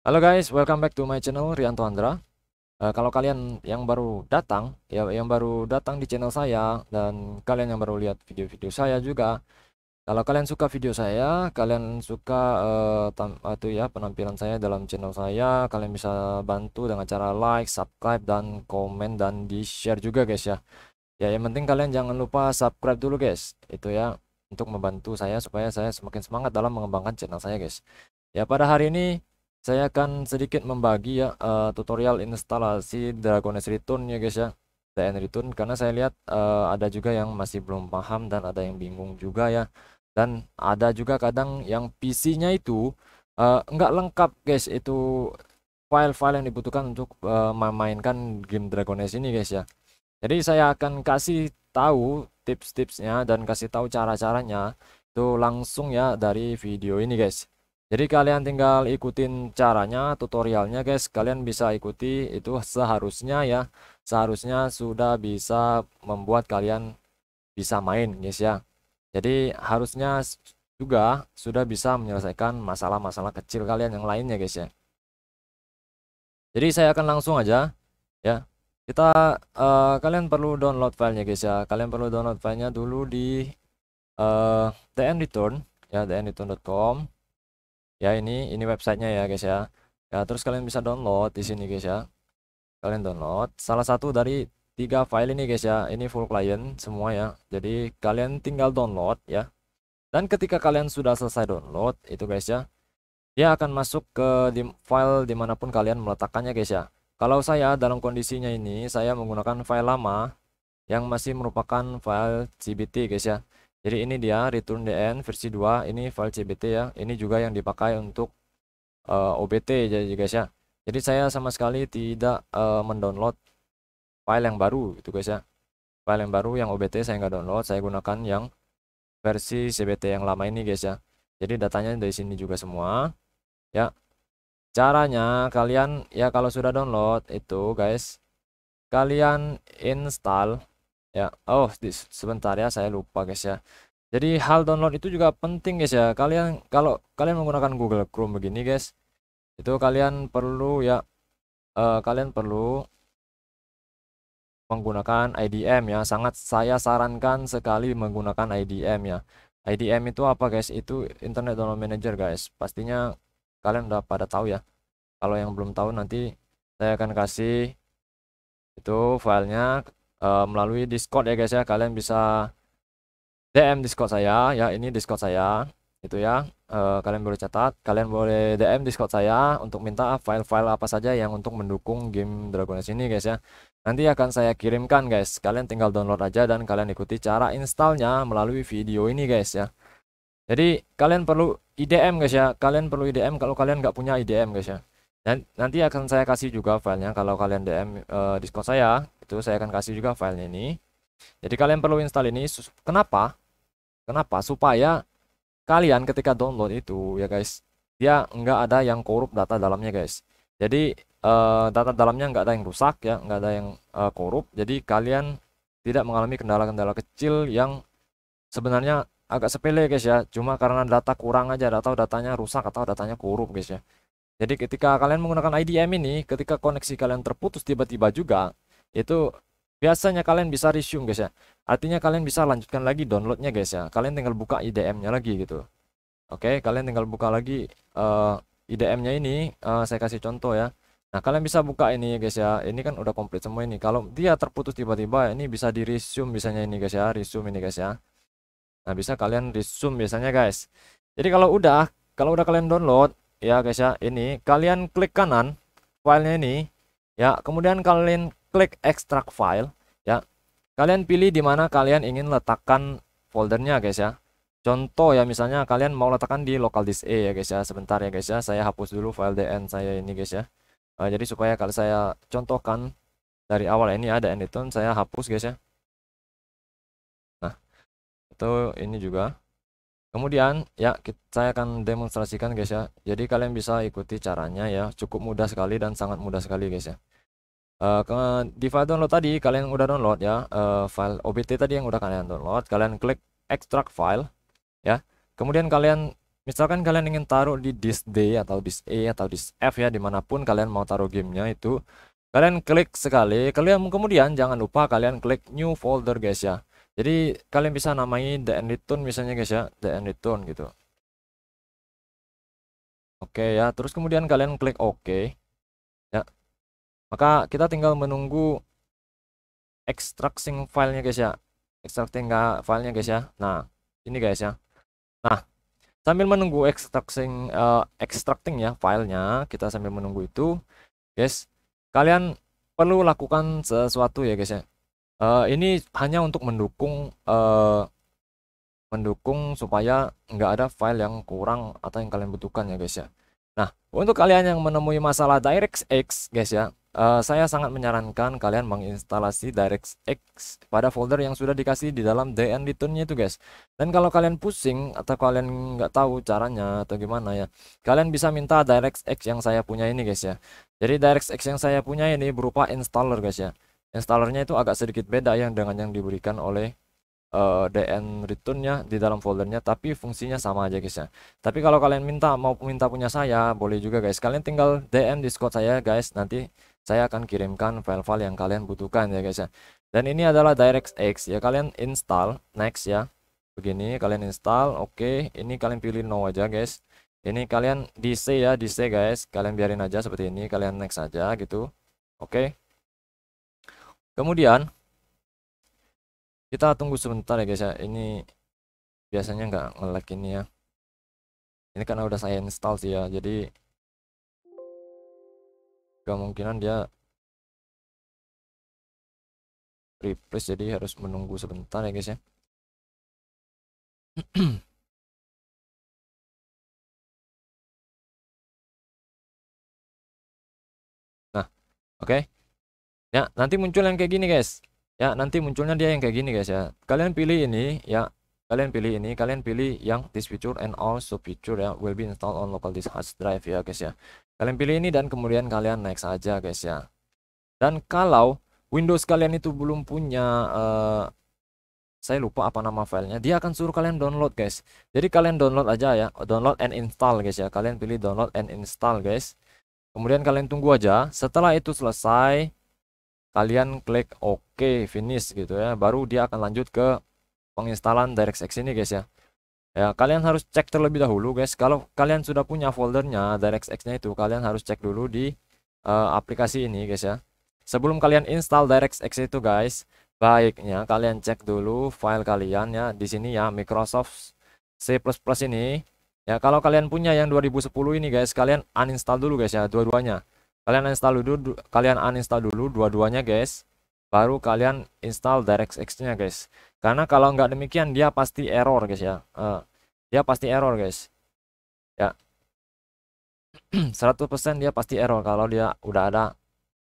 Halo guys, welcome back to my channel Rianto Andra. Uh, kalau kalian yang baru datang, ya yang baru datang di channel saya dan kalian yang baru lihat video-video saya juga, kalau kalian suka video saya, kalian suka uh, ya penampilan saya dalam channel saya, kalian bisa bantu dengan cara like, subscribe dan komen dan di share juga guys ya. Ya yang penting kalian jangan lupa subscribe dulu guys, itu ya untuk membantu saya supaya saya semakin semangat dalam mengembangkan channel saya guys. Ya pada hari ini saya akan sedikit membagi ya uh, tutorial instalasi Dragon Age Return ya guys ya DN Return karena saya lihat uh, ada juga yang masih belum paham dan ada yang bingung juga ya dan ada juga kadang yang PC-nya itu uh, nggak lengkap guys itu file-file yang dibutuhkan untuk uh, memainkan game Dragon Age ini guys ya jadi saya akan kasih tahu tips-tipsnya dan kasih tahu cara-caranya itu langsung ya dari video ini guys jadi kalian tinggal ikutin caranya, tutorialnya guys. Kalian bisa ikuti itu seharusnya ya. Seharusnya sudah bisa membuat kalian bisa main guys ya. Jadi harusnya juga sudah bisa menyelesaikan masalah-masalah kecil kalian yang lainnya guys ya. Jadi saya akan langsung aja ya. Kita uh, kalian perlu download filenya guys ya. Kalian perlu download filenya dulu di uh, eh, tnreturn ya tnreturn.com ya ini ini websitenya ya guys ya ya terus kalian bisa download di sini guys ya kalian download salah satu dari tiga file ini guys ya ini full client semua ya jadi kalian tinggal download ya dan ketika kalian sudah selesai download itu guys ya dia akan masuk ke di file dimanapun kalian meletakkannya guys ya kalau saya dalam kondisinya ini saya menggunakan file lama yang masih merupakan file CBT guys ya jadi ini dia return dn versi 2, ini file cbt ya. Ini juga yang dipakai untuk uh, eh, OBT jadi guys ya. Jadi saya sama sekali tidak uh, mendownload file yang baru itu guys ya. File yang baru yang OBT saya nggak download, saya gunakan yang versi cbt yang lama ini guys ya. Jadi datanya dari sini juga semua. Ya. Caranya kalian ya kalau sudah download itu guys, kalian install ya oh di, sebentar ya saya lupa guys ya jadi hal download itu juga penting guys ya kalian kalau kalian menggunakan Google Chrome begini guys itu kalian perlu ya uh, kalian perlu menggunakan IDM ya sangat saya sarankan sekali menggunakan IDM ya IDM itu apa guys itu Internet Download Manager guys pastinya kalian udah pada tahu ya kalau yang belum tahu nanti saya akan kasih itu filenya uh, melalui Discord ya guys ya. Kalian bisa DM Discord saya ya. Ini Discord saya itu ya. Uh, kalian boleh catat, kalian boleh DM Discord saya untuk minta file-file apa saja yang untuk mendukung game Dragon Age ini guys ya. Nanti akan saya kirimkan guys. Kalian tinggal download aja dan kalian ikuti cara installnya melalui video ini guys ya. Jadi kalian perlu IDM guys ya. Kalian perlu IDM kalau kalian nggak punya IDM guys ya. Dan nanti akan saya kasih juga filenya kalau kalian DM uh, eh, Discord saya itu saya akan kasih juga filenya ini jadi kalian perlu install ini kenapa kenapa supaya kalian ketika download itu ya guys dia nggak ada yang korup data dalamnya guys jadi uh, data dalamnya nggak ada yang rusak ya nggak ada yang uh, korup jadi kalian tidak mengalami kendala-kendala kecil yang sebenarnya agak sepele guys ya cuma karena data kurang aja atau datanya rusak atau datanya korup guys ya jadi ketika kalian menggunakan IDM ini, ketika koneksi kalian terputus tiba-tiba juga, itu biasanya kalian bisa resume guys ya artinya kalian bisa lanjutkan lagi downloadnya guys ya kalian tinggal buka IDM nya lagi gitu oke kalian tinggal buka lagi uh, eh, IDM nya ini uh, saya kasih contoh ya nah kalian bisa buka ini ya, guys ya ini kan udah komplit semua ini kalau dia terputus tiba-tiba ini bisa di resume misalnya ini guys ya resume ini guys ya nah bisa kalian resume biasanya guys jadi kalau udah kalau udah kalian download ya guys ya ini kalian klik kanan filenya ini ya kemudian kalian klik extract file ya. Kalian pilih di mana kalian ingin letakkan foldernya guys ya. Contoh ya misalnya kalian mau letakkan di local disk A ya guys ya. Sebentar ya guys ya, saya hapus dulu file DN saya ini guys ya. Uh, jadi supaya kalau saya contohkan dari awal ini ada editon saya hapus guys ya. Nah, itu ini juga. Kemudian ya kita, saya akan demonstrasikan guys ya. Jadi kalian bisa ikuti caranya ya. Cukup mudah sekali dan sangat mudah sekali guys ya. Uh, di file download tadi kalian udah download ya uh, file OBT tadi yang udah kalian download kalian klik extract file ya kemudian kalian misalkan kalian ingin taruh di disk D atau disk E atau disk F ya dimanapun kalian mau taruh gamenya itu kalian klik sekali kalian kemudian jangan lupa kalian klik new folder guys ya jadi kalian bisa namai the end return misalnya guys ya the end return gitu oke okay, ya terus kemudian kalian klik oke maka kita tinggal menunggu extracting filenya guys ya extracting filenya guys ya nah ini guys ya nah sambil menunggu extracting uh, extracting ya filenya kita sambil menunggu itu guys kalian perlu lakukan sesuatu ya guys ya uh, ini hanya untuk mendukung uh, mendukung supaya nggak ada file yang kurang atau yang kalian butuhkan ya guys ya nah untuk kalian yang menemui masalah DirectX guys ya Uh, saya sangat menyarankan kalian menginstalasi DirectX pada folder yang sudah dikasih di dalam DN returnnya itu guys dan kalau kalian pusing atau kalian nggak tahu caranya atau gimana ya kalian bisa minta DirectX yang saya punya ini guys ya jadi DirectX yang saya punya ini berupa installer guys ya installernya itu agak sedikit beda yang dengan yang diberikan oleh uh, eh, DN returnnya di dalam foldernya tapi fungsinya sama aja guys ya tapi kalau kalian minta mau minta punya saya boleh juga guys kalian tinggal DM Discord saya guys nanti saya akan kirimkan file-file yang kalian butuhkan ya guys ya dan ini adalah DirectX ya kalian install next ya begini kalian install oke okay. ini kalian pilih no aja guys ini kalian DC ya DC guys kalian biarin aja seperti ini kalian next aja gitu oke okay. kemudian kita tunggu sebentar ya guys ya ini biasanya nggak nge-lag ini ya ini karena udah saya install sih ya jadi kemungkinan dia replace jadi harus menunggu sebentar ya guys ya nah oke okay. ya nanti muncul yang kayak gini guys ya nanti munculnya dia yang kayak gini guys ya kalian pilih ini ya kalian pilih ini kalian pilih yang this feature and also picture feature ya will be installed on local disk hard drive ya guys ya Kalian pilih ini dan kemudian kalian next aja guys ya. Dan kalau Windows kalian itu belum punya uh, saya lupa apa nama filenya, dia akan suruh kalian download guys. Jadi kalian download aja ya, download and install guys ya. Kalian pilih download and install guys. Kemudian kalian tunggu aja. Setelah itu selesai, kalian klik OK, finish gitu ya. Baru dia akan lanjut ke penginstalan DirectX ini guys ya ya kalian harus cek terlebih dahulu guys kalau kalian sudah punya foldernya DirectX nya itu kalian harus cek dulu di uh, aplikasi ini guys ya sebelum kalian install DirectX itu guys baiknya kalian cek dulu file kalian ya di sini ya Microsoft C++ ini ya kalau kalian punya yang 2010 ini guys kalian uninstall dulu guys ya dua-duanya kalian install dulu kalian uninstall dulu dua-duanya guys baru kalian install DirectX-nya guys karena kalau nggak demikian dia pasti error guys ya uh, dia pasti error guys ya 100% dia pasti error kalau dia udah ada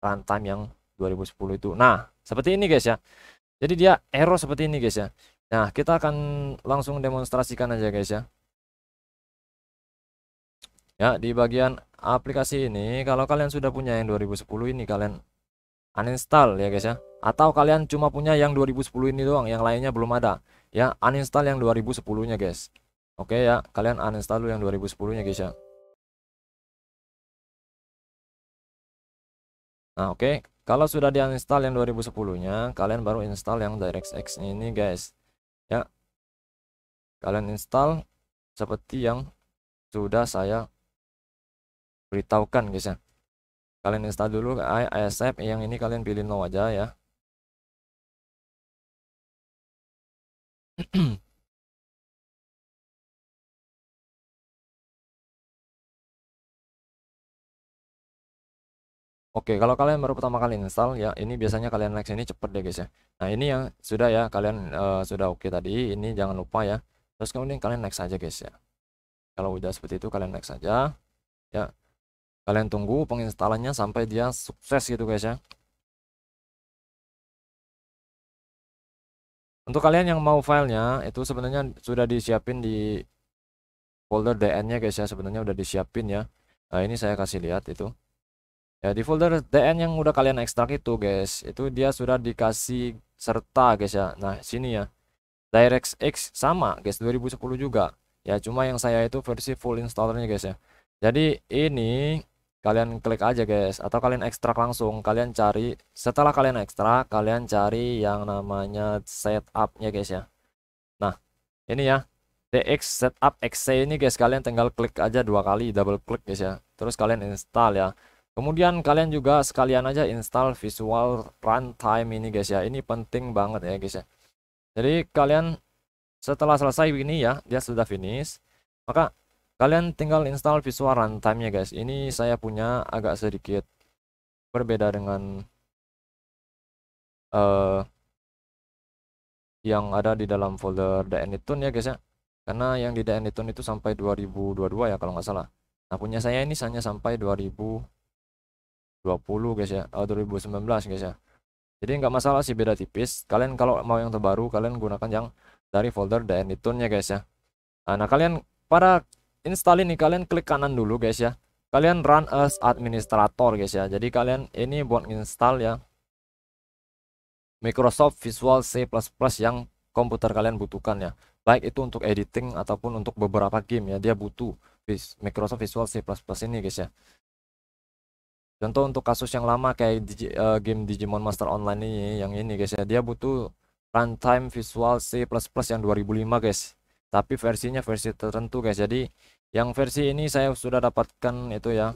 runtime yang 2010 itu nah seperti ini guys ya jadi dia error seperti ini guys ya nah kita akan langsung demonstrasikan aja guys ya ya di bagian aplikasi ini kalau kalian sudah punya yang 2010 ini kalian uninstall ya guys ya atau kalian cuma punya yang 2010 ini doang yang lainnya belum ada ya uninstall yang 2010 nya guys oke ya kalian uninstall dulu yang 2010 nya guys ya nah oke kalau sudah di uninstall yang 2010 nya kalian baru install yang DirectX ini guys ya kalian install seperti yang sudah saya beritahukan guys ya kalian install dulu ASF yang ini kalian pilih no aja ya Oke, kalau kalian baru pertama kali install ya, ini biasanya kalian next ini cepet deh guys ya. Nah, ini yang sudah ya, kalian uh, sudah oke okay tadi, ini jangan lupa ya. Terus kemudian kalian next saja guys ya. Kalau udah seperti itu kalian next saja. Ya. Kalian tunggu penginstalannya sampai dia sukses gitu guys ya. Untuk kalian yang mau filenya itu sebenarnya sudah disiapin di folder DN-nya guys ya, sebenarnya udah disiapin ya. Nah, ini saya kasih lihat itu. Ya, di folder DN yang udah kalian ekstrak itu guys, itu dia sudah dikasih serta guys ya. Nah, sini ya. DirectX sama guys 2010 juga. Ya, cuma yang saya itu versi full installernya guys ya. Jadi ini kalian klik aja guys atau kalian ekstrak langsung kalian cari setelah kalian ekstrak kalian cari yang namanya setupnya guys ya nah ini ya tx setup xc ini guys kalian tinggal klik aja dua kali double klik guys ya terus kalian install ya kemudian kalian juga sekalian aja install visual runtime ini guys ya ini penting banget ya guys ya jadi kalian setelah selesai begini ya dia sudah finish maka Kalian tinggal install Visual runtime ya guys. Ini saya punya agak sedikit berbeda dengan uh, yang ada di dalam folder DNitune ya guys ya. Karena yang di DNitune itu sampai 2022 ya kalau nggak salah. Nah punya saya ini hanya sampai 2020 guys ya, oh, 2019 guys ya. Jadi nggak masalah sih beda tipis. Kalian kalau mau yang terbaru kalian gunakan yang dari folder DNitune ya guys ya. Nah, nah kalian para install ini kalian klik kanan dulu guys ya kalian run as administrator guys ya jadi kalian ini buat install ya Microsoft Visual C++ yang komputer kalian butuhkan ya baik itu untuk editing ataupun untuk beberapa game ya dia butuh Microsoft Visual C++ ini guys ya contoh untuk kasus yang lama kayak Digi, uh, game Digimon Master Online ini yang ini guys ya dia butuh runtime Visual C++ yang 2005 guys tapi versinya versi tertentu guys jadi yang versi ini saya sudah dapatkan itu ya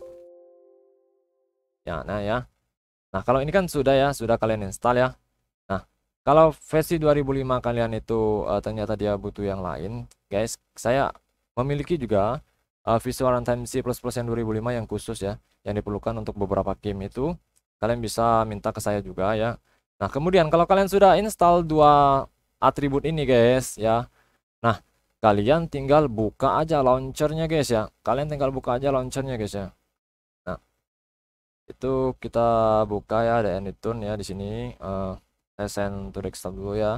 ya nah ya nah kalau ini kan sudah ya sudah kalian install ya nah kalau versi 2005 kalian itu uh, ternyata dia butuh yang lain guys saya memiliki juga uh, Visual Runtime C++ yang 2005 yang khusus ya yang diperlukan untuk beberapa game itu kalian bisa minta ke saya juga ya nah kemudian kalau kalian sudah install dua atribut ini guys ya nah kalian tinggal buka aja launchernya guys ya kalian tinggal buka aja launchernya guys ya nah itu kita buka ya ada Anytune ya di sini uh, eh, sn to desktop dulu ya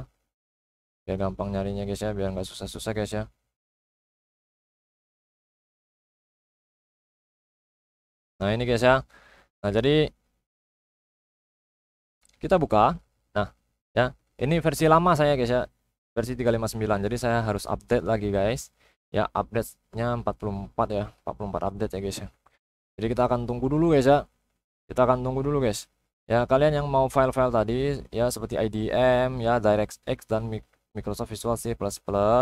biar gampang nyarinya guys ya biar nggak susah-susah guys ya nah ini guys ya nah jadi kita buka nah ya ini versi lama saya guys ya versi 359 jadi saya harus update lagi guys ya update-nya 44 ya 44 update ya guys ya jadi kita akan tunggu dulu guys ya kita akan tunggu dulu guys ya kalian yang mau file-file tadi ya seperti IDM ya DirectX dan Microsoft Visual C++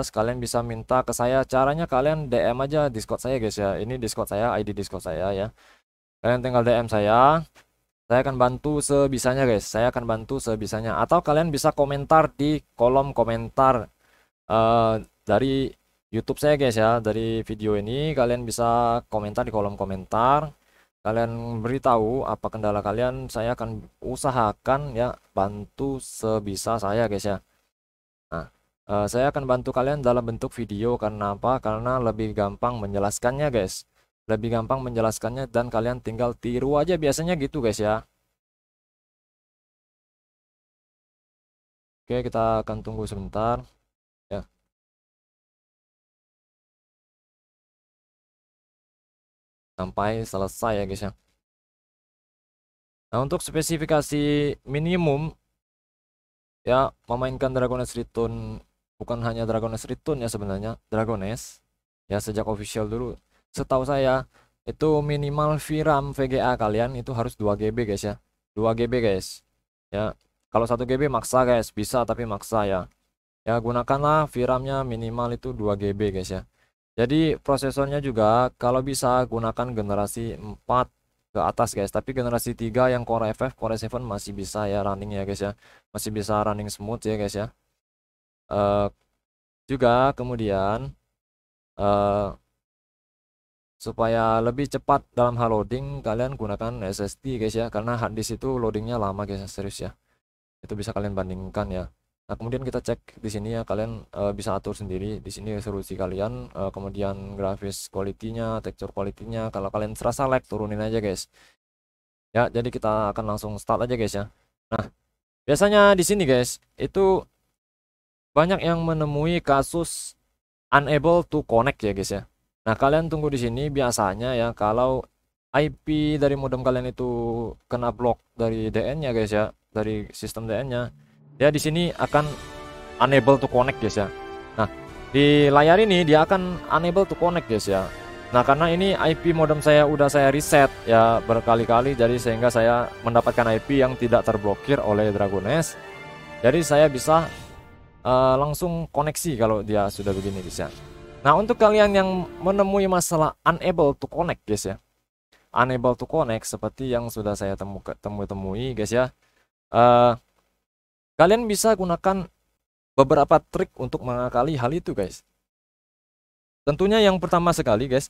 kalian bisa minta ke saya caranya kalian DM aja Discord saya guys ya ini Discord saya ID Discord saya ya kalian tinggal DM saya saya akan bantu sebisanya guys. Saya akan bantu sebisanya. Atau kalian bisa komentar di kolom komentar uh, dari YouTube saya guys ya. Dari video ini kalian bisa komentar di kolom komentar. Kalian beritahu apa kendala kalian. Saya akan usahakan ya bantu sebisa saya guys ya. Nah, uh, saya akan bantu kalian dalam bentuk video karena apa? Karena lebih gampang menjelaskannya guys lebih gampang menjelaskannya dan kalian tinggal tiru aja biasanya gitu guys ya Oke kita akan tunggu sebentar ya sampai selesai ya guys ya Nah untuk spesifikasi minimum ya memainkan Dragoness Return bukan hanya Dragoness Return ya sebenarnya Dragoness ya sejak official dulu setahu saya itu minimal VRAM VGA kalian itu harus 2 GB guys ya 2 GB guys ya kalau 1 GB maksa guys bisa tapi maksa ya ya gunakanlah vram minimal itu 2 GB guys ya jadi prosesornya juga kalau bisa gunakan generasi 4 ke atas guys tapi generasi 3 yang Core FF Core 7 masih bisa ya running ya guys ya masih bisa running smooth ya guys ya uh, juga kemudian uh, supaya lebih cepat dalam hal loading kalian gunakan SSD guys ya karena hard itu loadingnya lama guys ya. serius ya itu bisa kalian bandingkan ya nah kemudian kita cek di sini ya kalian e, bisa atur sendiri di sini resolusi kalian e, kemudian grafis kualitinya texture kualitinya kalau kalian serasa lag turunin aja guys ya jadi kita akan langsung start aja guys ya nah biasanya di sini guys itu banyak yang menemui kasus unable to connect ya guys ya Nah, kalian tunggu di sini biasanya ya kalau IP dari modem kalian itu kena block dari DN-nya guys ya, dari sistem DN-nya. Ya di sini akan unable to connect guys ya. Nah, di layar ini dia akan unable to connect guys ya. Nah, karena ini IP modem saya udah saya reset ya berkali-kali jadi sehingga saya mendapatkan IP yang tidak terblokir oleh Dragones. Jadi saya bisa uh, langsung koneksi kalau dia sudah begini guys ya. Nah, untuk kalian yang menemui masalah unable to connect, guys ya. Unable to connect seperti yang sudah saya temu temui-temui, guys ya. Uh, kalian bisa gunakan beberapa trik untuk mengakali hal itu, guys. Tentunya yang pertama sekali, guys,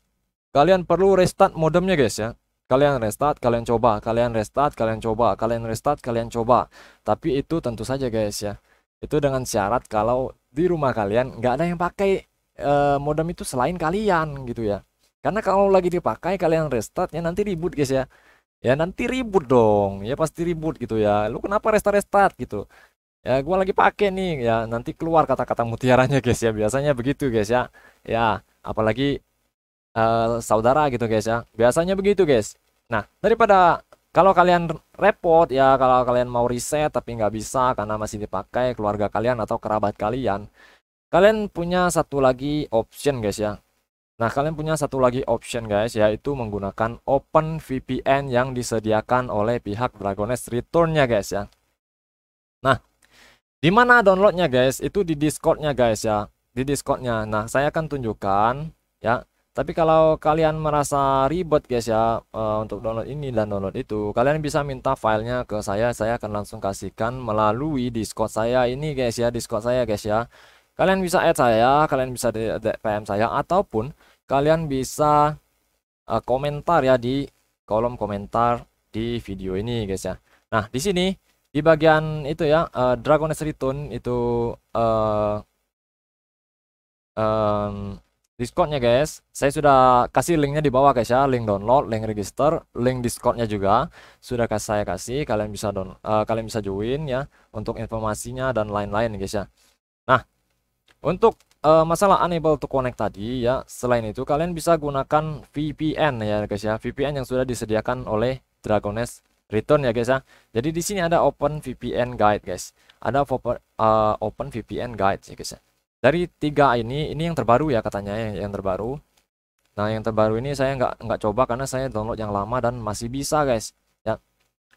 kalian perlu restart modemnya, guys ya. Kalian restart, kalian coba, kalian restart, kalian coba, kalian restart, kalian coba. Tapi itu tentu saja, guys ya. Itu dengan syarat kalau di rumah kalian nggak ada yang pakai uh, modem itu selain kalian gitu ya karena kalau lagi dipakai kalian restart ya nanti ribut guys ya ya nanti ribut dong ya pasti ribut gitu ya lu kenapa restart restart gitu ya gua lagi pakai nih ya nanti keluar kata-kata mutiaranya guys ya biasanya begitu guys ya ya apalagi uh, saudara gitu guys ya biasanya begitu guys nah daripada kalau kalian repot ya kalau kalian mau reset tapi nggak bisa karena masih dipakai keluarga kalian atau kerabat kalian kalian punya satu lagi option guys ya nah kalian punya satu lagi option guys yaitu menggunakan open VPN yang disediakan oleh pihak Return Returnnya guys ya nah di mana downloadnya guys itu di Discordnya guys ya di Discordnya nah saya akan tunjukkan ya tapi kalau kalian merasa ribet guys ya eh, untuk download ini dan download itu kalian bisa minta filenya ke saya saya akan langsung kasihkan melalui Discord saya ini guys ya Discord saya guys ya Kalian bisa add saya, kalian bisa DM saya ataupun kalian bisa uh, komentar ya di kolom komentar di video ini guys ya. Nah, di sini di bagian itu ya uh, eh, Dragon's Return itu uh, um, Discordnya guys, saya sudah kasih linknya di bawah guys ya, link download, link register, link Discordnya juga sudah saya kasih, kalian bisa don, uh, kalian bisa join ya untuk informasinya dan lain-lain guys ya. Untuk uh, masalah unable to connect tadi ya, selain itu kalian bisa gunakan VPN ya guys ya, VPN yang sudah disediakan oleh Dragoness Return ya guys ya. Jadi di sini ada Open VPN Guide guys. Ada uh, Open VPN Guide ya guys ya. Dari tiga ini, ini yang terbaru ya katanya yang yang terbaru. Nah yang terbaru ini saya nggak nggak coba karena saya download yang lama dan masih bisa guys. Ya,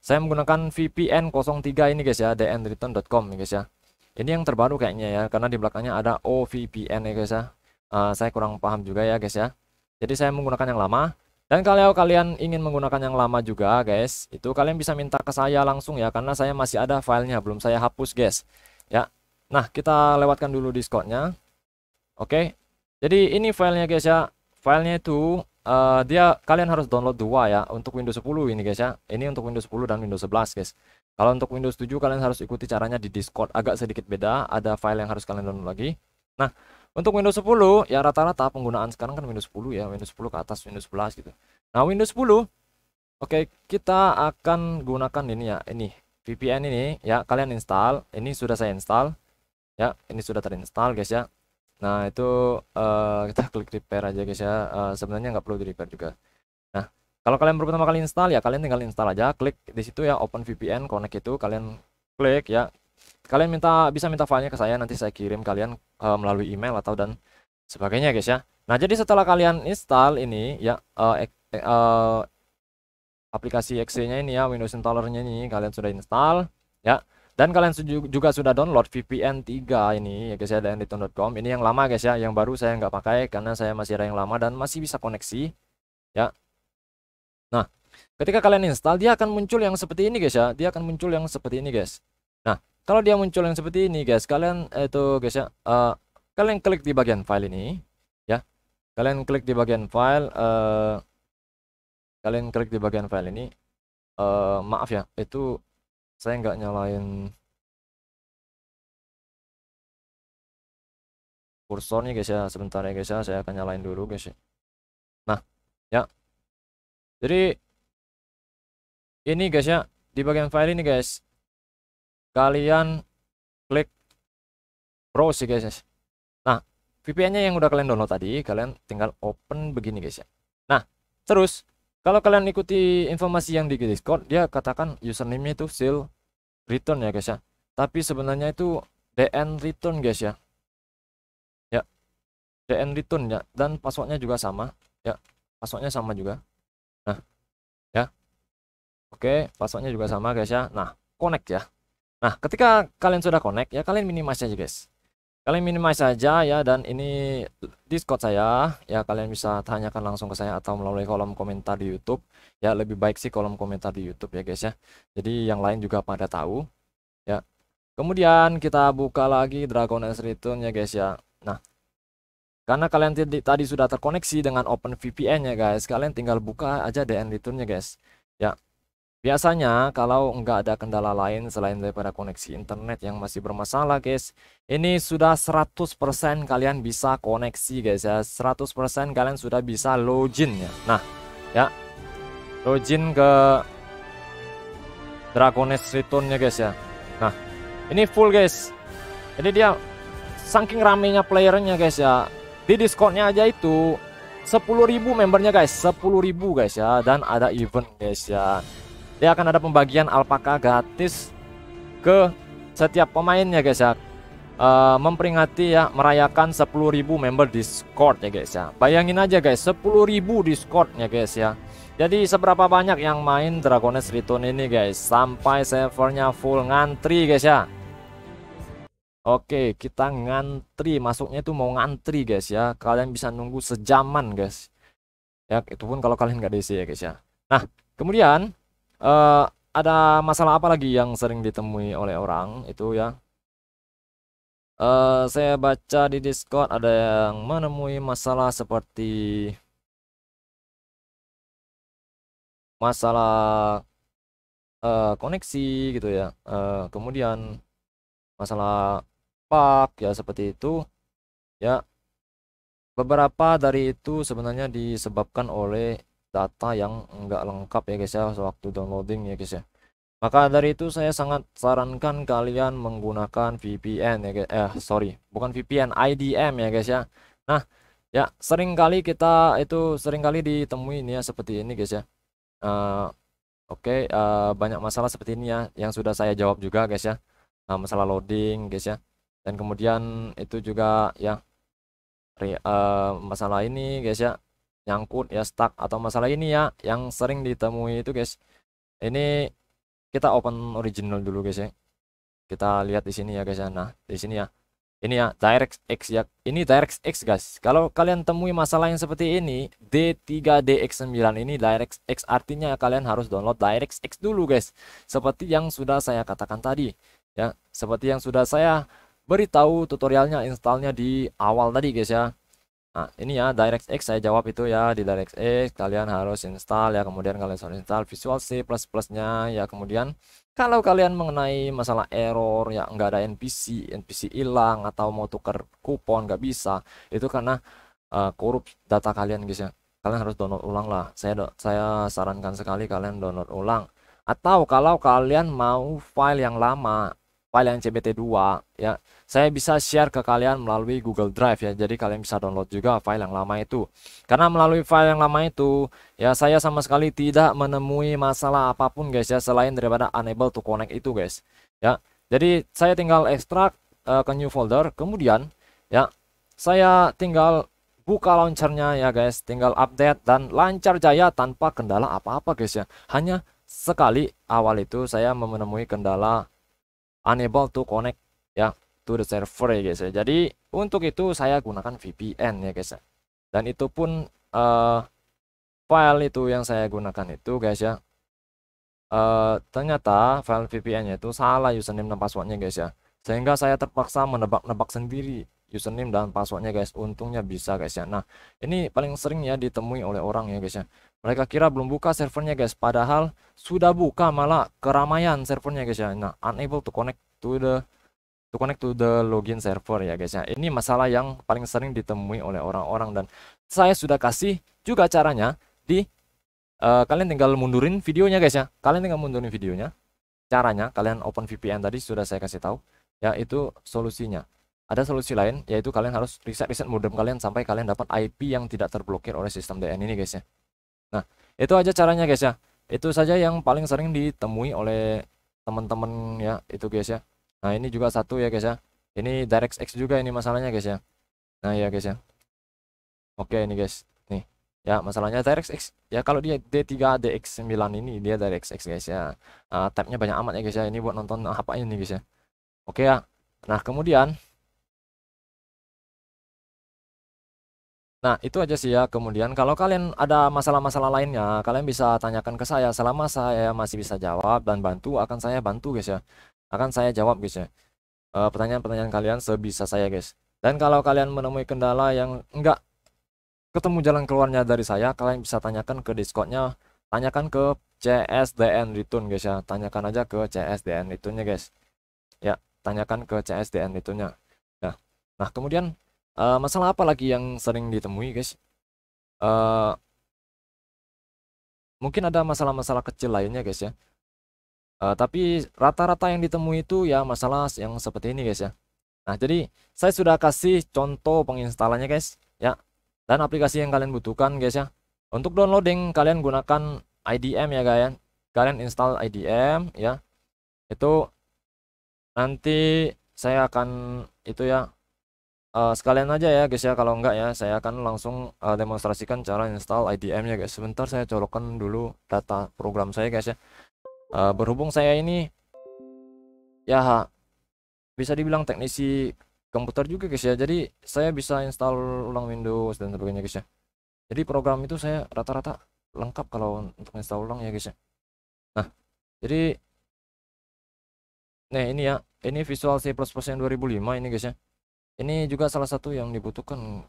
saya menggunakan VPN 03 ini guys ya, dnreturn.com ya guys ya. Ini yang terbaru kayaknya ya, karena di belakangnya ada OVPN ya guys ya. Uh, saya kurang paham juga ya guys ya. Jadi saya menggunakan yang lama. Dan kalau kalian ingin menggunakan yang lama juga guys, itu kalian bisa minta ke saya langsung ya, karena saya masih ada filenya, belum saya hapus guys. Ya, Nah, kita lewatkan dulu discordnya. Oke. Jadi ini filenya guys ya. Filenya itu uh, dia kalian harus download dua ya untuk Windows 10 ini guys ya. Ini untuk Windows 10 dan Windows 11 guys. Kalau untuk Windows 7 kalian harus ikuti caranya di Discord agak sedikit beda, ada file yang harus kalian download lagi. Nah, untuk Windows 10 ya rata-rata penggunaan sekarang kan Windows 10 ya, Windows 10 ke atas Windows 11 gitu. Nah, Windows 10 Oke, okay, kita akan gunakan ini ya, ini VPN ini ya, kalian install. Ini sudah saya install. Ya, ini sudah terinstall guys ya. Nah, itu uh, kita klik repair aja guys ya. Uh, sebenarnya nggak perlu di repair juga. Nah, kalau kalian baru pertama kali install ya kalian tinggal install aja, klik di situ ya Open VPN Connect itu kalian klik ya. Kalian minta bisa minta filenya ke saya nanti saya kirim kalian uh, melalui email atau dan sebagainya guys ya. Nah, jadi setelah kalian install ini ya eh, ek, uh, aplikasi exe-nya ini ya Windows installer-nya ini kalian sudah install ya. Dan kalian juga sudah download VPN 3 ini ya guys ya dari Ini yang lama guys ya, yang baru saya nggak pakai karena saya masih ada yang lama dan masih bisa koneksi ya Nah, ketika kalian install dia akan muncul yang seperti ini guys ya. Dia akan muncul yang seperti ini guys. Nah, kalau dia muncul yang seperti ini guys, kalian eh, itu guys ya, uh, kalian klik di bagian file ini ya. Kalian klik di bagian file uh, kalian klik di bagian file ini. Uh, maaf ya, itu saya nggak nyalain kursornya guys ya sebentar ya guys ya saya akan nyalain dulu guys ya. nah ya jadi ini guys ya, di bagian file ini guys. Kalian klik browse guys. Ya. Nah, VPN-nya yang udah kalian download tadi, kalian tinggal open begini guys ya. Nah, terus kalau kalian ikuti informasi yang di Discord, dia katakan username-nya itu seal return ya guys ya. Tapi sebenarnya itu DN return guys ya. Ya. DN return ya dan passwordnya juga sama ya. Passwordnya sama juga. Nah, ya. Oke, passwordnya juga sama guys ya. Nah, connect ya. Nah, ketika kalian sudah connect ya kalian minimize aja guys. Kalian minimize saja ya dan ini Discord saya ya kalian bisa tanyakan langsung ke saya atau melalui kolom komentar di YouTube. Ya, lebih baik sih kolom komentar di YouTube ya guys ya. Jadi yang lain juga pada tahu ya. Kemudian kita buka lagi Dragon Return ya guys ya. Nah, karena kalian tadi sudah terkoneksi dengan Open VPN ya guys, kalian tinggal buka aja DN returnnya guys. Ya. Biasanya kalau nggak ada kendala lain selain daripada koneksi internet yang masih bermasalah guys Ini sudah 100% kalian bisa koneksi guys ya 100% kalian sudah bisa login ya Nah ya Login ke Dragones Return ya guys ya Nah ini full guys Jadi dia saking ramenya playernya guys ya di Discordnya aja itu 10.000 membernya guys 10.000 guys ya dan ada event guys ya dia akan ada pembagian alpaka gratis ke setiap pemainnya guys ya uh, memperingati ya merayakan 10.000 member Discord ya guys ya bayangin aja guys 10.000 Discordnya guys ya jadi seberapa banyak yang main Dragones Return ini guys sampai servernya full ngantri guys ya Oke, kita ngantri. Masuknya itu mau ngantri, guys ya. Kalian bisa nunggu sejaman, guys. Ya, itu pun kalau kalian nggak DC ya, guys ya. Nah, kemudian uh, ada masalah apa lagi yang sering ditemui oleh orang itu ya? Uh, saya baca di Discord ada yang menemui masalah seperti masalah uh, koneksi gitu ya. Uh, kemudian masalah Park ya seperti itu ya beberapa dari itu sebenarnya disebabkan oleh data yang enggak lengkap ya guys ya waktu downloading ya guys ya maka dari itu saya sangat sarankan kalian menggunakan VPN ya guys eh sorry bukan VPN IDM ya guys ya nah ya sering kali kita itu seringkali ditemui ini ya seperti ini guys ya uh, Oke, okay, uh, eh, banyak masalah seperti ini ya yang sudah saya jawab juga guys ya. Uh, masalah loading guys ya dan kemudian itu juga ya uh, masalah ini guys ya nyangkut ya stuck atau masalah ini ya yang sering ditemui itu guys ini kita open original dulu guys ya kita lihat di sini ya guys ya nah di sini ya ini ya direct x ya ini direct x guys kalau kalian temui masalah yang seperti ini D3DX9 ini direct x artinya kalian harus download direct x dulu guys seperti yang sudah saya katakan tadi ya seperti yang sudah saya beritahu tutorialnya installnya di awal tadi guys ya Nah, ini ya DirectX saya jawab itu ya di DirectX kalian harus install ya kemudian kalian harus install Visual C++ nya ya kemudian kalau kalian mengenai masalah error ya nggak ada NPC NPC hilang atau mau tuker kupon nggak bisa itu karena uh, korup data kalian guys ya kalian harus download ulang lah saya saya sarankan sekali kalian download ulang atau kalau kalian mau file yang lama file yang CBT2 ya. Saya bisa share ke kalian melalui Google Drive ya. Jadi kalian bisa download juga file yang lama itu. Karena melalui file yang lama itu ya saya sama sekali tidak menemui masalah apapun guys ya selain daripada unable to connect itu guys. Ya. Jadi saya tinggal ekstrak uh, ke new folder kemudian ya saya tinggal buka launchernya ya guys tinggal update dan lancar jaya tanpa kendala apa-apa guys ya hanya sekali awal itu saya menemui kendala unable to connect ya to the server ya guys ya. Jadi untuk itu saya gunakan VPN ya guys ya. Dan itu pun uh, file itu yang saya gunakan itu guys ya. Uh, ternyata file VPN-nya itu salah username dan passwordnya guys ya. Sehingga saya terpaksa menebak-nebak sendiri username dan passwordnya guys. Untungnya bisa guys ya. Nah ini paling sering ya ditemui oleh orang ya guys ya. Mereka kira belum buka servernya guys, padahal sudah buka malah keramaian servernya guys ya. Nah, unable to connect to the to connect to the login server ya guys ya. Ini masalah yang paling sering ditemui oleh orang-orang dan saya sudah kasih juga caranya di uh, kalian tinggal mundurin videonya guys ya. Kalian tinggal mundurin videonya. Caranya kalian open VPN tadi sudah saya kasih tahu ya itu solusinya. Ada solusi lain yaitu kalian harus riset-riset modem kalian sampai kalian dapat IP yang tidak terblokir oleh sistem DN ini guys ya. Nah, itu aja caranya guys ya. Itu saja yang paling sering ditemui oleh teman-teman ya, itu guys ya. Nah, ini juga satu ya guys ya. Ini x juga ini masalahnya guys ya. Nah, ya guys ya. Oke, ini guys. Nih. Ya, masalahnya x ya kalau dia D3 DX9 ini dia x guys ya. Uh, tabnya banyak amat ya guys ya. Ini buat nonton apa ini guys ya. Oke ya. Nah, kemudian Nah, itu aja sih ya. Kemudian kalau kalian ada masalah-masalah lainnya, kalian bisa tanyakan ke saya. Selama saya masih bisa jawab dan bantu, akan saya bantu guys ya. Akan saya jawab guys ya. Eh, pertanyaan-pertanyaan kalian sebisa saya guys. Dan kalau kalian menemui kendala yang enggak ketemu jalan keluarnya dari saya, kalian bisa tanyakan ke Discordnya, tanyakan ke CSDN Return guys ya. Tanyakan aja ke CSDN Returnnya guys. Ya, tanyakan ke CSDN Returnnya. Nah, ya. nah kemudian Uh, masalah apa lagi yang sering ditemui, guys? Uh, mungkin ada masalah-masalah kecil lainnya, guys ya. Uh, tapi rata-rata yang ditemui itu ya masalah yang seperti ini, guys ya. Nah, jadi saya sudah kasih contoh penginstalannya, guys, ya. Dan aplikasi yang kalian butuhkan, guys ya. Untuk downloading kalian gunakan IDM ya, ya, kalian. Kalian install IDM ya. Itu nanti saya akan itu ya uh, sekalian aja ya guys ya kalau enggak ya saya akan langsung uh, demonstrasikan cara install IDM ya guys sebentar saya colokkan dulu data program saya guys ya uh, berhubung saya ini ya bisa dibilang teknisi komputer juga guys ya jadi saya bisa install ulang Windows dan sebagainya guys ya jadi program itu saya rata-rata lengkap kalau untuk install ulang ya guys ya nah jadi nah ini ya ini Visual C++ yang 2005 ini guys ya ini juga salah satu yang dibutuhkan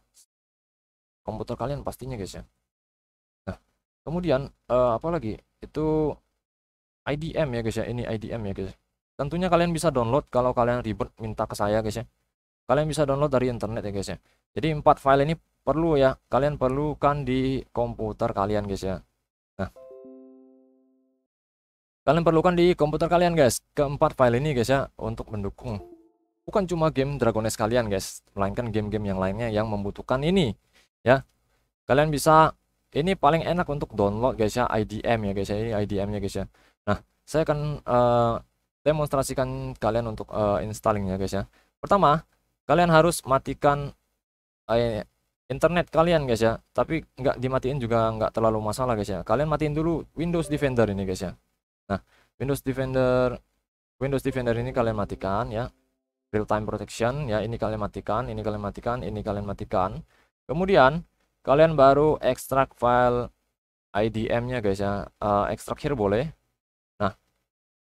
komputer kalian pastinya guys ya nah kemudian uh, eh, apalagi itu IDM ya guys ya ini IDM ya guys tentunya kalian bisa download kalau kalian ribet minta ke saya guys ya kalian bisa download dari internet ya guys ya jadi empat file ini perlu ya kalian perlukan di komputer kalian guys ya nah kalian perlukan di komputer kalian guys keempat file ini guys ya untuk mendukung bukan cuma game Dragon Age kalian guys, melainkan game-game yang lainnya yang membutuhkan ini ya. Kalian bisa ini paling enak untuk download guys ya IDM ya guys ya, ini IDM-nya guys ya. Nah, saya akan uh, demonstrasikan kalian untuk uh, eh, installingnya guys ya. Pertama, kalian harus matikan uh, internet kalian guys ya tapi nggak dimatiin juga nggak terlalu masalah guys ya kalian matiin dulu Windows Defender ini guys ya nah Windows Defender Windows Defender ini kalian matikan ya real time protection ya ini kalian matikan ini kalian matikan ini kalian matikan kemudian kalian baru ekstrak file IDM nya guys ya uh, ekstrak here boleh nah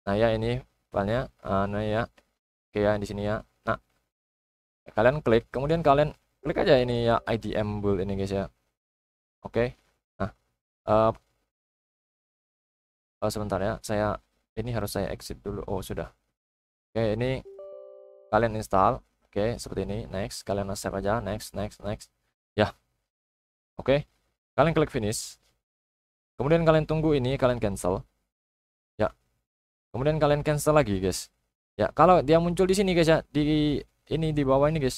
nah ya ini filenya uh, nah ya oke ya di sini ya nah kalian klik kemudian kalian klik aja ini ya IDM build ini guys ya oke nah uh, uh, sebentar ya saya ini harus saya exit dulu oh sudah oke ini kalian install oke okay, seperti ini next kalian accept aja next next next ya yeah. oke okay. kalian klik finish kemudian kalian tunggu ini kalian cancel ya yeah. kemudian kalian cancel lagi guys ya yeah, kalau dia muncul di sini guys ya di ini di bawah ini guys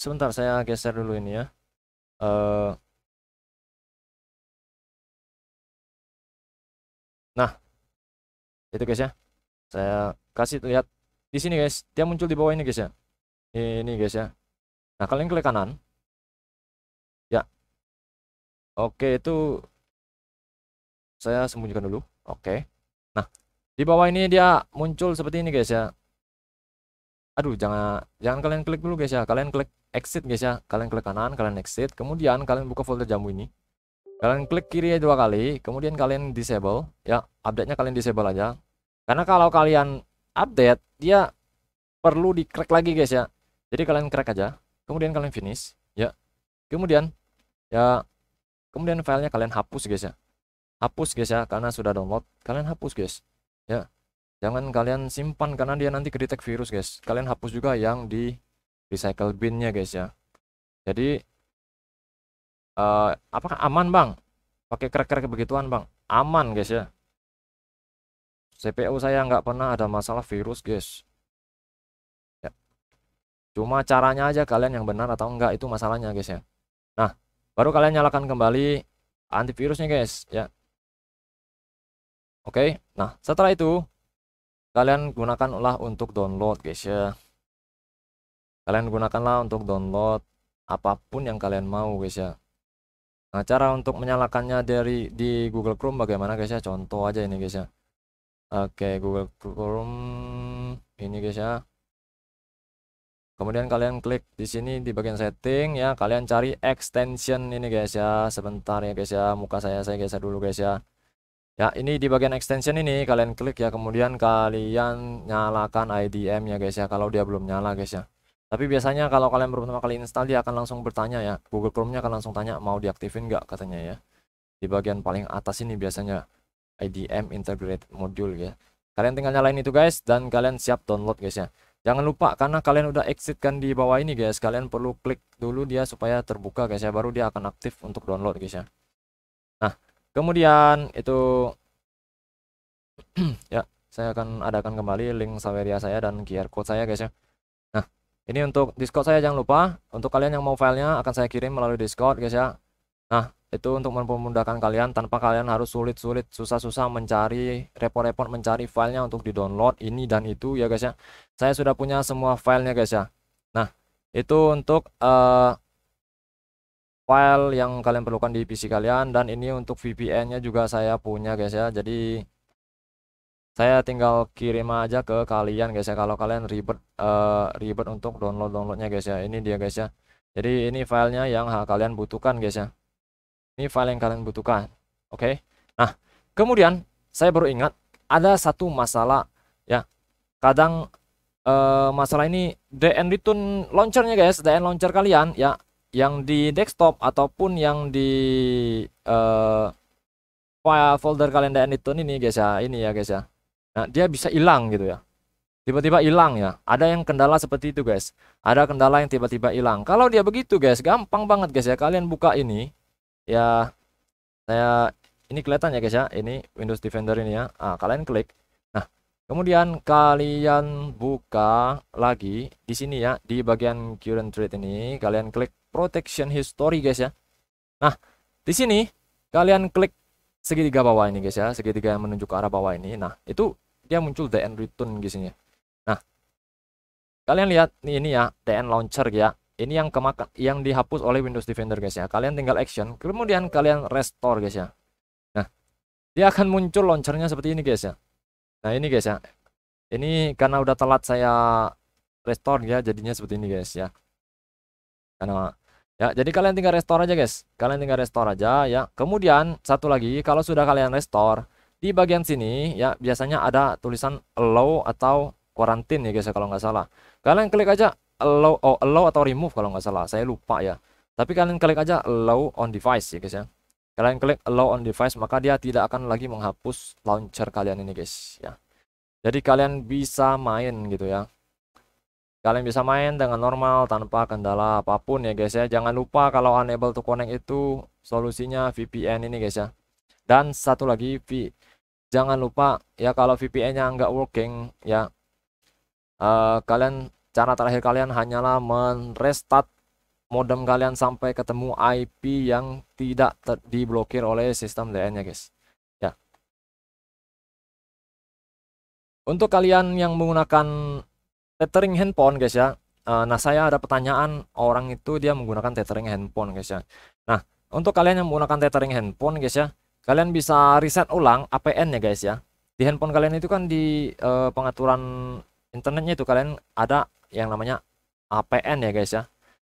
sebentar saya geser dulu ini ya uh, nah itu guys ya saya kasih lihat di sini guys dia muncul di bawah ini guys ya ini guys ya nah kalian klik kanan ya oke itu saya sembunyikan dulu oke nah di bawah ini dia muncul seperti ini guys ya aduh jangan jangan kalian klik dulu guys ya kalian klik exit guys ya kalian klik kanan kalian exit kemudian kalian buka folder jamu ini kalian klik kiri dua kali kemudian kalian disable ya update nya kalian disable aja karena kalau kalian update dia perlu di crack lagi guys ya jadi kalian crack aja kemudian kalian finish ya kemudian ya kemudian filenya kalian hapus guys ya hapus guys ya karena sudah download kalian hapus guys ya jangan kalian simpan karena dia nanti kedetek virus guys kalian hapus juga yang di recycle binnya guys ya jadi uh, apakah aman bang pakai crack-crack begituan bang aman guys ya CPU saya nggak pernah ada masalah virus guys ya. cuma caranya aja kalian yang benar atau enggak itu masalahnya guys ya nah baru kalian nyalakan kembali antivirusnya guys ya oke nah setelah itu kalian gunakanlah untuk download guys ya kalian gunakanlah untuk download apapun yang kalian mau guys ya nah cara untuk menyalakannya dari di Google Chrome bagaimana guys ya contoh aja ini guys ya Oke, okay, Google Chrome ini guys ya. Kemudian kalian klik di sini di bagian setting ya, kalian cari extension ini guys ya. Sebentar ya guys ya, muka saya saya geser dulu guys ya. Ya, ini di bagian extension ini kalian klik ya, kemudian kalian nyalakan IDM ya guys ya kalau dia belum nyala guys ya. Tapi biasanya kalau kalian baru pertama kali install dia akan langsung bertanya ya. Google Chrome-nya akan langsung tanya mau diaktifin nggak katanya ya. Di bagian paling atas ini biasanya. IDM integrated module ya kalian tinggal nyalain itu guys dan kalian siap download guys ya jangan lupa karena kalian udah exit kan di bawah ini guys kalian perlu klik dulu dia supaya terbuka guys ya baru dia akan aktif untuk download guys ya nah kemudian itu ya saya akan adakan kembali link Saweria saya dan QR code saya guys ya nah ini untuk Discord saya jangan lupa untuk kalian yang mau filenya akan saya kirim melalui Discord guys ya Nah, itu untuk mempermudahkan kalian tanpa kalian harus sulit-sulit susah-susah mencari repot-repot mencari filenya untuk di-download ini dan itu ya guys ya. Saya sudah punya semua filenya guys ya. Nah, itu untuk uh, file yang kalian perlukan di PC kalian dan ini untuk VPN-nya juga saya punya guys ya. Jadi saya tinggal kirim aja ke kalian guys ya kalau kalian ribet uh, ribet untuk download-downloadnya guys ya. Ini dia guys ya. Jadi ini filenya yang kalian butuhkan guys ya. Ini file yang kalian butuhkan. Oke. Okay? Nah, kemudian saya baru ingat ada satu masalah ya. Kadang eh, masalah ini DN return launchernya guys, DN launcher kalian ya yang di desktop ataupun yang di eh, file folder kalian DN return ini guys ya, ini ya guys ya. Nah, dia bisa hilang gitu ya. Tiba-tiba hilang ya. Ada yang kendala seperti itu guys. Ada kendala yang tiba-tiba hilang. Kalau dia begitu guys, gampang banget guys ya. Kalian buka ini ya saya ini kelihatan ya guys ya ini Windows Defender ini ya nah, kalian klik nah kemudian kalian buka lagi di sini ya di bagian current thread ini kalian klik protection history guys ya nah di sini kalian klik segitiga bawah ini guys ya segitiga yang menunjuk ke arah bawah ini nah itu dia muncul the return guys ya nah kalian lihat nih ini ya TN launcher ya ini yang kemakan yang dihapus oleh Windows Defender guys ya kalian tinggal action kemudian kalian restore guys ya nah dia akan muncul launchernya seperti ini guys ya nah ini guys ya ini karena udah telat saya restore ya jadinya seperti ini guys ya karena ya jadi kalian tinggal restore aja guys kalian tinggal restore aja ya kemudian satu lagi kalau sudah kalian restore di bagian sini ya biasanya ada tulisan allow atau quarantine ya guys ya kalau nggak salah kalian klik aja allow oh, allow atau remove kalau nggak salah saya lupa ya tapi kalian klik aja allow on device ya guys ya kalian klik allow on device maka dia tidak akan lagi menghapus launcher kalian ini guys ya jadi kalian bisa main gitu ya kalian bisa main dengan normal tanpa kendala apapun ya guys ya jangan lupa kalau unable to connect itu solusinya VPN ini guys ya dan satu lagi V jangan lupa ya kalau VPN nya nggak working ya uh, kalian Cara terakhir kalian hanyalah merestart modem kalian sampai ketemu IP yang tidak diblokir oleh sistem DN-nya, guys. Ya. Untuk kalian yang menggunakan tethering handphone, guys ya. Eh, nah, saya ada pertanyaan orang itu dia menggunakan tethering handphone, guys ya. Nah, untuk kalian yang menggunakan tethering handphone, guys ya, kalian bisa reset ulang APN-nya, guys ya. Di handphone kalian itu kan di eh, pengaturan internetnya itu kalian ada yang namanya APN ya guys ya.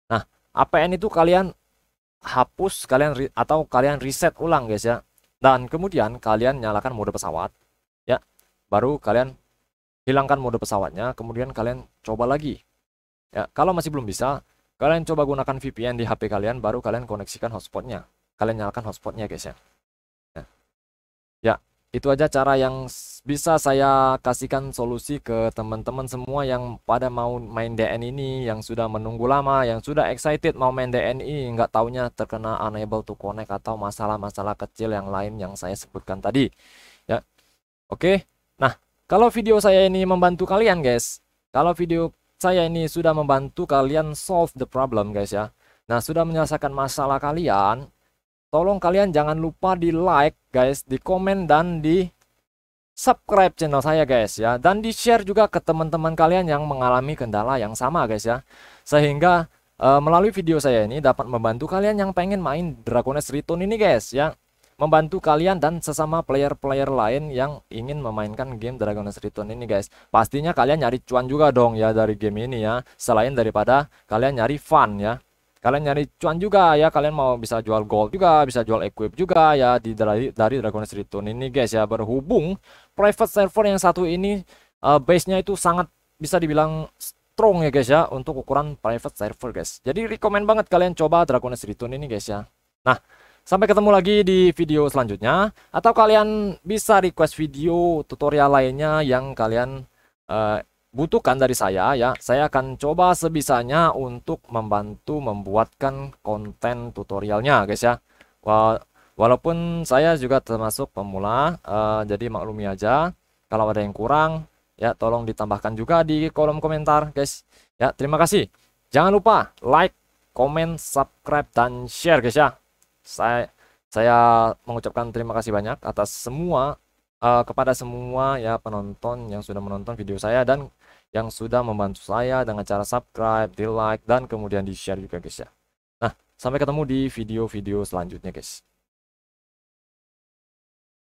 Nah, APN itu kalian hapus kalian atau kalian reset ulang guys ya. Dan kemudian kalian nyalakan mode pesawat ya. Baru kalian hilangkan mode pesawatnya, kemudian kalian coba lagi. Ya, kalau masih belum bisa, kalian coba gunakan VPN di HP kalian baru kalian koneksikan hotspotnya. Kalian nyalakan hotspotnya guys ya. Ya, ya itu aja cara yang bisa saya kasihkan solusi ke teman-teman semua yang pada mau main DN ini yang sudah menunggu lama yang sudah excited mau main DNI nggak taunya terkena unable to connect atau masalah-masalah kecil yang lain yang saya sebutkan tadi ya oke nah kalau video saya ini membantu kalian guys kalau video saya ini sudah membantu kalian solve the problem guys ya nah sudah menyelesaikan masalah kalian Tolong kalian jangan lupa di like guys, di komen dan di subscribe channel saya guys ya dan di share juga ke teman-teman kalian yang mengalami kendala yang sama guys ya sehingga uh, melalui video saya ini dapat membantu kalian yang pengen main Dragon Age Return ini guys ya membantu kalian dan sesama player-player lain yang ingin memainkan game Dragon Age Return ini guys pastinya kalian nyari cuan juga dong ya dari game ini ya selain daripada kalian nyari fun ya kalian nyari cuan juga ya kalian mau bisa jual gold juga bisa jual equip juga ya di dari dari Dragon Return ini guys ya berhubung private server yang satu ini uh, base-nya itu sangat bisa dibilang strong ya guys ya untuk ukuran private server guys jadi rekomend banget kalian coba Dragon Return ini guys ya nah sampai ketemu lagi di video selanjutnya atau kalian bisa request video tutorial lainnya yang kalian eh, butuhkan dari saya ya saya akan coba sebisanya untuk membantu membuatkan konten tutorialnya guys ya walaupun saya juga termasuk pemula uh, jadi maklumi aja kalau ada yang kurang ya tolong ditambahkan juga di kolom komentar guys ya terima kasih jangan lupa like comment subscribe dan share guys ya saya saya mengucapkan terima kasih banyak atas semua uh, kepada semua ya penonton yang sudah menonton video saya dan yang sudah membantu saya dengan cara subscribe, di like, dan kemudian di share juga guys ya. Nah, sampai ketemu di video-video selanjutnya guys.